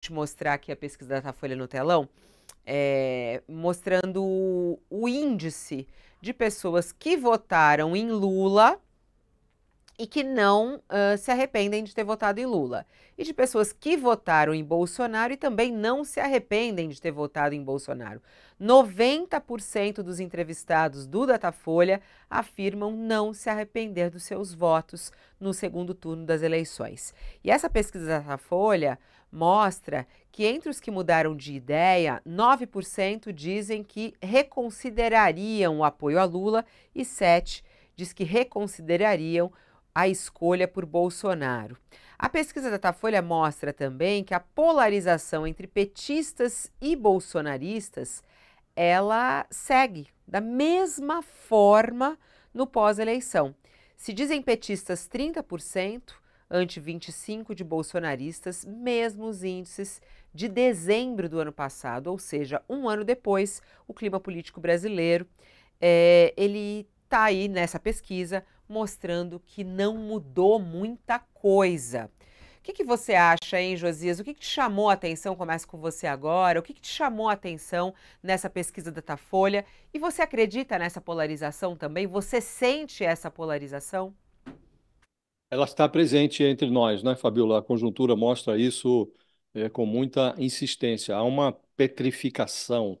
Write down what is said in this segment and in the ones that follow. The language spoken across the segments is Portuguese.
te mostrar aqui a pesquisa da Folha no telão, é, mostrando o índice de pessoas que votaram em Lula e que não uh, se arrependem de ter votado em Lula, e de pessoas que votaram em Bolsonaro e também não se arrependem de ter votado em Bolsonaro. 90% dos entrevistados do Datafolha afirmam não se arrepender dos seus votos no segundo turno das eleições. E essa pesquisa da Datafolha mostra que entre os que mudaram de ideia, 9% dizem que reconsiderariam o apoio a Lula e 7 diz que reconsiderariam a escolha por Bolsonaro. A pesquisa da Datafolha mostra também que a polarização entre petistas e bolsonaristas ela segue da mesma forma no pós-eleição. Se dizem petistas 30%, ante 25% de bolsonaristas, mesmos índices de dezembro do ano passado, ou seja, um ano depois, o clima político brasileiro, é, ele está aí nessa pesquisa mostrando que não mudou muita coisa. O que, que você acha, hein, Josias? O que, que, te chamou a atenção? Começa com você agora. O que, que te chamou a atenção nessa pesquisa da Datafolha? E você acredita nessa polarização também? Você sente essa polarização? Ela está presente entre nós, né, Fabiola? A conjuntura mostra isso é, com muita insistência. Há uma petrificação,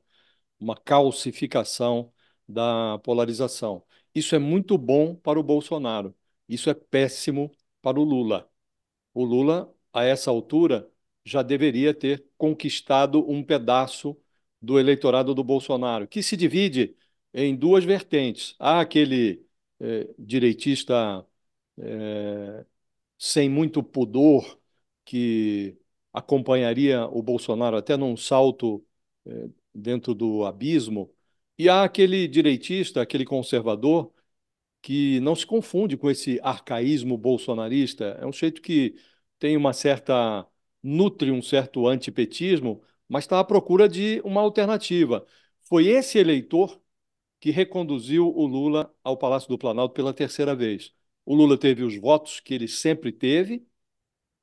uma calcificação da polarização. Isso é muito bom para o Bolsonaro, isso é péssimo para o Lula. O Lula, a essa altura, já deveria ter conquistado um pedaço do eleitorado do Bolsonaro, que se divide em duas vertentes. Há aquele eh, direitista eh, sem muito pudor que acompanharia o Bolsonaro até num salto eh, dentro do abismo e há aquele direitista, aquele conservador, que não se confunde com esse arcaísmo bolsonarista. É um jeito que tem uma certa. nutre um certo antipetismo, mas está à procura de uma alternativa. Foi esse eleitor que reconduziu o Lula ao Palácio do Planalto pela terceira vez. O Lula teve os votos que ele sempre teve,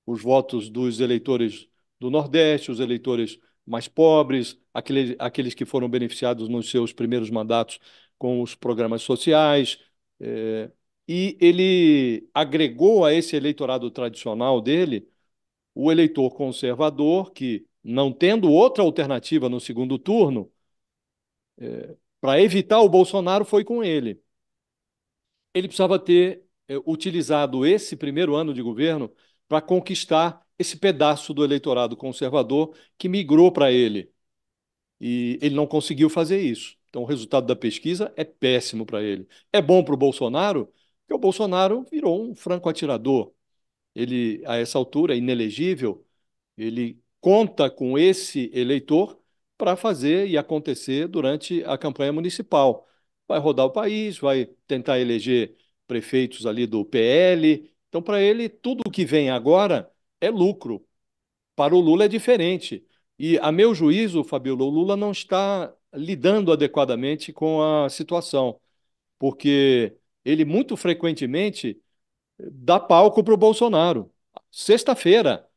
os votos dos eleitores do Nordeste, os eleitores mais pobres, aquele, aqueles que foram beneficiados nos seus primeiros mandatos com os programas sociais. É, e ele agregou a esse eleitorado tradicional dele o eleitor conservador, que, não tendo outra alternativa no segundo turno, é, eh, para evitar o Bolsonaro, foi com ele. Ele precisava ter é, utilizado esse primeiro ano de governo para conquistar esse pedaço do eleitorado conservador que migrou para ele. E ele não conseguiu fazer isso. Então, o resultado da pesquisa é péssimo para ele. É bom para o Bolsonaro, porque o Bolsonaro virou um franco atirador. Ele, a essa altura, é inelegível, ele conta com esse eleitor para fazer e acontecer durante a campanha municipal. Vai rodar o país, vai tentar eleger prefeitos ali do PL. Então, para ele, tudo o que vem agora é lucro. Para o Lula é diferente. E, a meu juízo, Fabiola, o Lula não está lidando adequadamente com a situação, porque ele muito frequentemente dá palco para o Bolsonaro. Sexta-feira,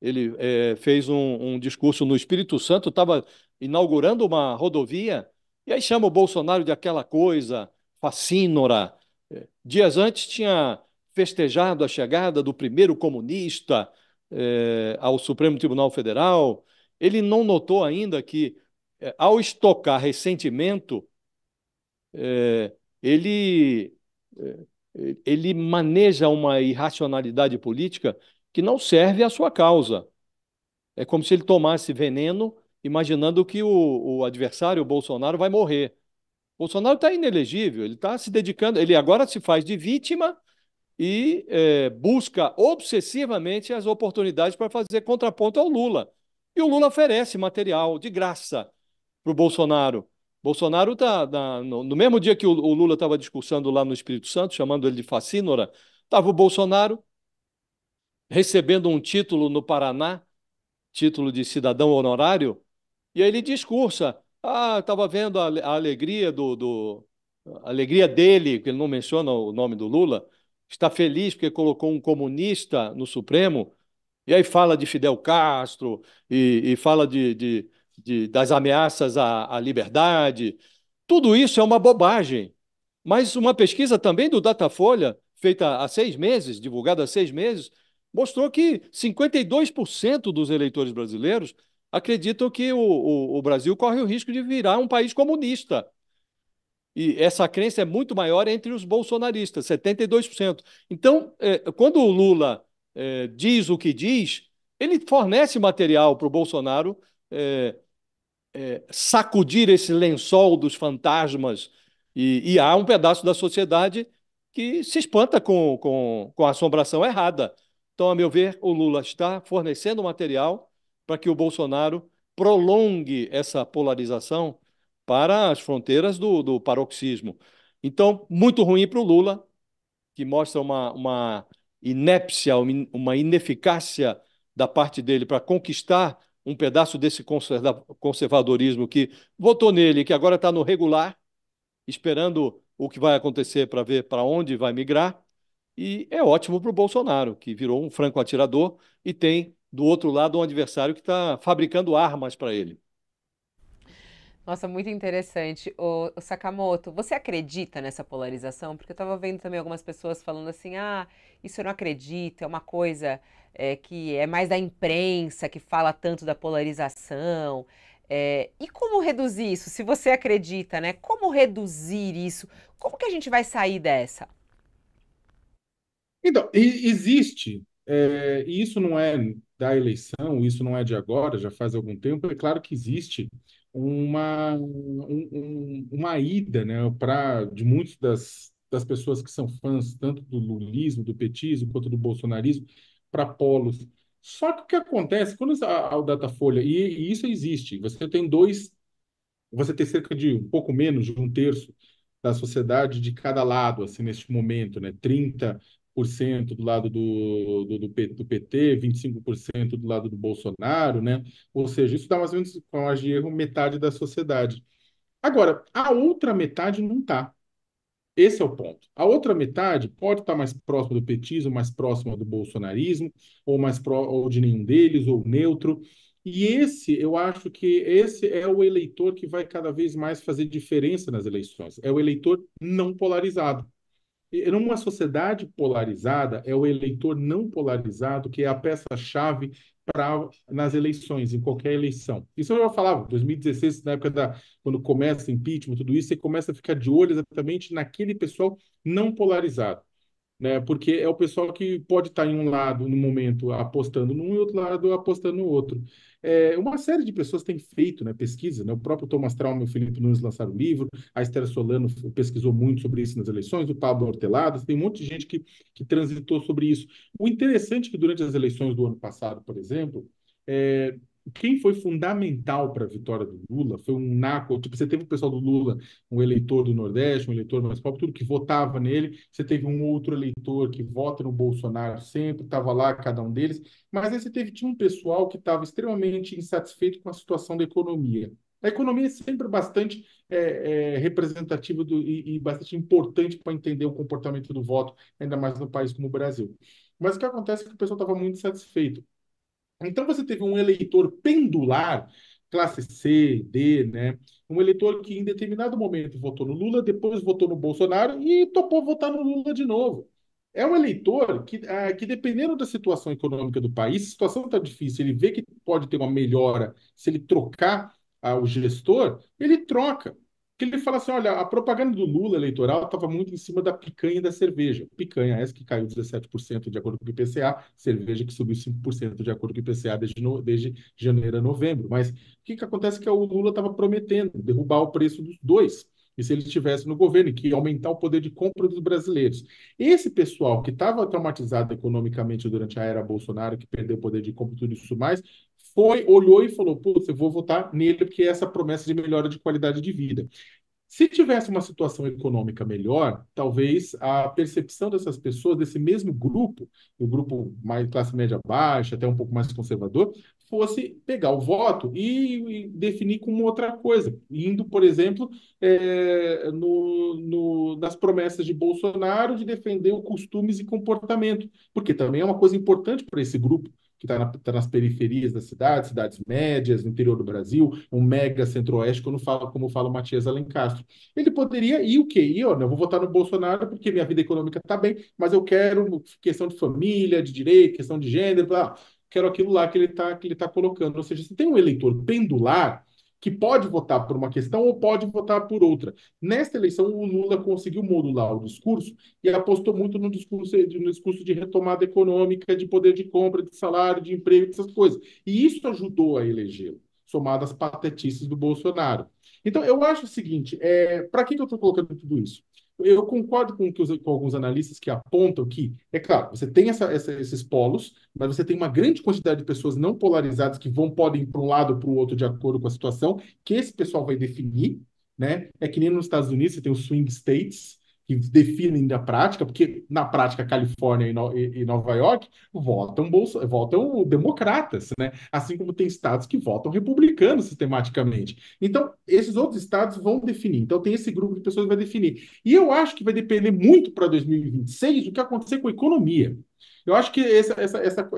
ele é, fez um, um, discurso no Espírito Santo, estava inaugurando uma rodovia, e aí chama o Bolsonaro de aquela coisa fascínora. É, dias antes tinha festejado a chegada do primeiro comunista eh, ao Supremo Tribunal Federal, ele não notou ainda que, eh, ao estocar ressentimento, eh, ele, ele maneja uma irracionalidade política que não serve à sua causa. É como se ele tomasse veneno imaginando que o, o adversário, o Bolsonaro, vai morrer. Bolsonaro está inelegível, ele está se dedicando, ele agora se faz de vítima e é, busca obsessivamente as oportunidades para fazer contraponto ao Lula. E o Lula oferece material de graça para o Bolsonaro. Bolsonaro tá, no, no, mesmo dia que o, o Lula estava discursando lá no Espírito Santo, chamando ele de facínora, estava o Bolsonaro recebendo um título no Paraná, título de cidadão honorário, e aí ele discursa. Ah, estava vendo a, a alegria do, do a alegria dele, que ele não menciona o nome do Lula, está feliz porque colocou um comunista no Supremo, e aí fala de Fidel Castro, e, e fala de, de, de, das ameaças à, à liberdade. Tudo isso é uma bobagem. Mas uma pesquisa também do Datafolha, feita há seis meses, divulgada há seis meses, mostrou que 52% dos eleitores brasileiros acreditam que o, o, o Brasil corre o risco de virar um país comunista. E essa crença é muito maior entre os bolsonaristas, 72%. Então, é, quando o Lula é, diz o que diz, ele fornece material para o Bolsonaro é, sacudir esse lençol dos fantasmas. E, e, há um pedaço da sociedade que se espanta com, com, com a assombração errada. Então, a meu ver, o Lula está fornecendo material para que o Bolsonaro prolongue essa polarização para as fronteiras do, do paroxismo. Então, muito ruim para o Lula, que mostra uma, uma inépcia, uma ineficácia da parte dele para conquistar um pedaço desse conservadorismo que votou nele, que agora está no regular, esperando o que vai acontecer para ver para onde vai migrar. E é ótimo para o Bolsonaro, que virou um franco atirador e tem do outro lado um adversário que está fabricando armas para ele. Nossa, muito interessante. O, Sakamoto, você acredita nessa polarização? Porque eu estava vendo também algumas pessoas falando assim: ah, isso eu não acredito, é uma coisa é, que é mais da imprensa que fala tanto da polarização. É, e como reduzir isso? Se você acredita, né? Como reduzir isso? Como que a gente vai sair dessa? Então, existe, é, e isso não é da eleição, isso não é de agora, já faz algum tempo, é claro que existe uma, um, uma ida né, pra, de muitas das, das pessoas que são fãs tanto do lulismo, do petismo, quanto do bolsonarismo, para polos. Só que o que acontece, quando a, a Datafolha, e, e isso existe, você tem dois, você tem cerca de um pouco menos de um terço da sociedade de cada lado, assim, neste momento, né? 30 25% do lado do, do, do PT, 25% do lado do Bolsonaro, né? Ou seja, isso dá mais ou menos, com a de erro, metade da sociedade. Agora, a outra metade não está. Esse é o ponto. A outra metade pode estar tá mais próxima do petismo, mais próxima do bolsonarismo, ou mais pro, ou de nenhum deles, ou neutro. E esse, eu acho que esse é o eleitor que vai cada vez mais fazer diferença nas eleições. É o eleitor não polarizado numa sociedade polarizada, é o eleitor não polarizado que é a peça-chave para nas eleições, em qualquer eleição. Isso eu já falava, 2016, na época da quando começa o impeachment, tudo isso, você começa a ficar de olho exatamente naquele pessoal não polarizado né? Porque é o pessoal que pode estar em um lado no momento apostando num e outro lado apostando no outro. É, uma série de pessoas tem feito né, pesquisa, né? O próprio Thomas Traum e o Felipe Nunes lançaram o livro, a Esther Solano pesquisou muito sobre isso nas eleições, o Pablo Orteladas tem um monte de gente que, que transitou sobre isso. O interessante é que durante as eleições do ano passado, por exemplo, é, quem foi fundamental para a vitória do Lula foi um naco. Tipo, você teve o pessoal do Lula, um eleitor do Nordeste, um eleitor mais pobre, tudo que votava nele. Você teve um outro eleitor que vota no Bolsonaro sempre, estava lá cada um deles. Mas aí você teve tinha um pessoal que estava extremamente insatisfeito com a situação da economia. A economia é sempre bastante é, é, representativa do, e, e bastante importante para entender o comportamento do voto, ainda mais no país como o Brasil. Mas o que acontece é que o pessoal estava muito satisfeito. Então você teve um eleitor pendular, classe C, D, né? Um eleitor que em determinado momento votou no Lula, depois votou no Bolsonaro e topou votar no Lula de novo. É um eleitor que, ah, que dependendo da situação econômica do país, a situação está difícil, ele vê que pode ter uma melhora se ele trocar ah, o gestor, ele troca que ele fala assim: olha, a propaganda do Lula eleitoral estava muito em cima da picanha e da cerveja. Picanha essa que caiu 17% de acordo com o IPCA, cerveja que subiu 5% de acordo com o IPCA desde, no, desde janeiro a novembro. Mas o que, que acontece é que o Lula estava prometendo derrubar o preço dos dois e se ele estivesse no governo, e que ia aumentar o poder de compra dos brasileiros. Esse pessoal que estava traumatizado economicamente durante a era Bolsonaro, que perdeu o poder de compra e tudo isso mais, foi, olhou e falou: putz, eu vou votar nele porque é essa promessa de melhora de qualidade de vida. Se tivesse uma situação econômica melhor, talvez a percepção dessas pessoas, desse mesmo grupo, o grupo mais classe média baixa, até um pouco mais conservador, fosse pegar o voto e, e definir como outra coisa, indo, por exemplo, é, no, no, nas promessas de Bolsonaro de defender o costumes e comportamento, porque também é uma coisa importante para esse grupo que está na, tá nas periferias da cidade, cidades médias, interior do Brasil, um mega centro-oeste, como fala, como fala o Matias Alencastro. Ele poderia ir o quê? ir, ó, eu vou votar no Bolsonaro porque minha vida econômica está bem, mas eu quero questão de família, de direito, questão de gênero, blá quero aquilo lá que ele está que ele tá colocando. Ou seja, você tem um eleitor pendular que pode votar por uma questão ou pode votar por outra. Nesta eleição, o Lula conseguiu modular o discurso e apostou muito no discurso, no discurso de retomada econômica, de poder de compra, de salário, de emprego, essas coisas. E isso ajudou a elegê-lo, somado às patetices do Bolsonaro. Então, eu acho o seguinte: é, para que, que eu estou colocando tudo isso? eu concordo com, que os, com alguns analistas que apontam que, é claro, você tem essa, essa, esses polos, mas você tem uma grande quantidade de pessoas não polarizadas que vão, podem ir para um lado ou para o outro de acordo com a situação, que esse pessoal vai definir, né? É que nem nos Estados Unidos, você tem os swing states, que definem da prática, porque na prática Califórnia e, Nova York votam bolso, votam democratas, né? Assim como tem estados que votam republicanos sistematicamente. Então, esses outros estados vão definir. Então, tem esse grupo de pessoas que vai definir. E eu acho que vai depender muito para 2026 do que acontecer com a economia. Eu acho que essa, essa, essa,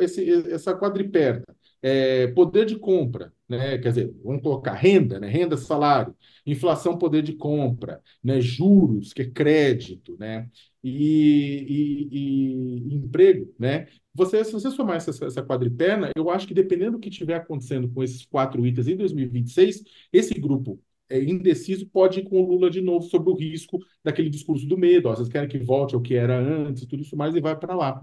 essa quadriperna é, poder de compra, né? quer dizer, vamos colocar renda, né? renda, salário, inflação, poder de compra, né? juros, que é crédito, né? e, e, e emprego. Né? Você, se você somar essa, essa quadriperna, eu acho que dependendo do que estiver acontecendo com esses quatro itens em 2026, esse grupo é, indeciso pode ir com o Lula de novo sobre o risco daquele discurso do medo. Ó, vocês querem que volte ao que era antes, tudo isso mais, e vai para lá.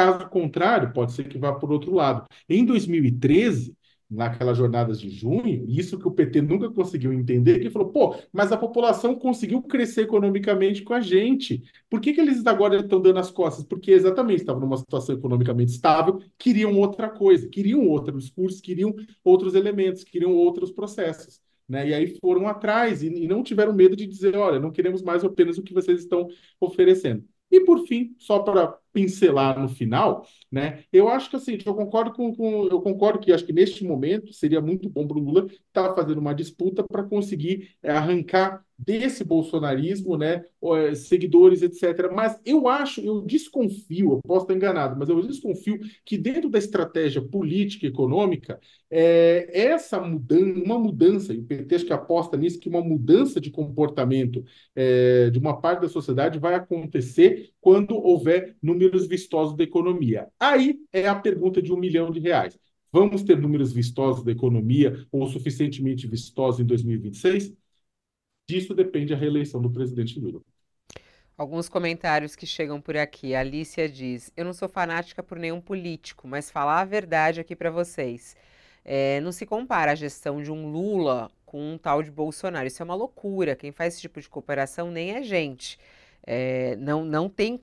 Caso contrário, pode ser que vá por outro lado. Em 2013, naquelas jornadas de junho, isso que o PT nunca conseguiu entender, que falou, pô, mas a população conseguiu crescer economicamente com a gente. Por que, que eles agora estão dando as costas? Porque exatamente estavam numa situação economicamente estável, queriam outra coisa, queriam outro discurso, queriam outros elementos, queriam outros processos. Né? E aí foram atrás e, e não tiveram medo de dizer, olha, não queremos mais apenas o que vocês estão oferecendo. E por fim, só para pincelar no final, né? Eu acho que assim, eu concordo com, com eu concordo que acho que neste momento seria muito bom para o Lula estar tá fazendo uma disputa para conseguir é, arrancar desse bolsonarismo, né, é, seguidores, etc. Mas eu acho, eu desconfio, eu posso estar enganado, mas eu desconfio que dentro da estratégia política e econômica, é, essa mudança, uma mudança, e o PT acho que aposta nisso, que uma mudança de comportamento é, de uma parte da sociedade vai acontecer quando houver, no números vistosos da economia. Aí é a pergunta de um milhão de reais. Vamos ter números vistosos da economia ou suficientemente vistosos em 2026? Disso depende a reeleição do presidente Lula. Alguns comentários que chegam por aqui. A Alicia diz: Eu não sou fanática por nenhum político, mas falar a verdade aqui para vocês. É, não se compara a gestão de um Lula com um tal de Bolsonaro. Isso é uma loucura. Quem faz esse tipo de cooperação nem é gente. É, não, não tem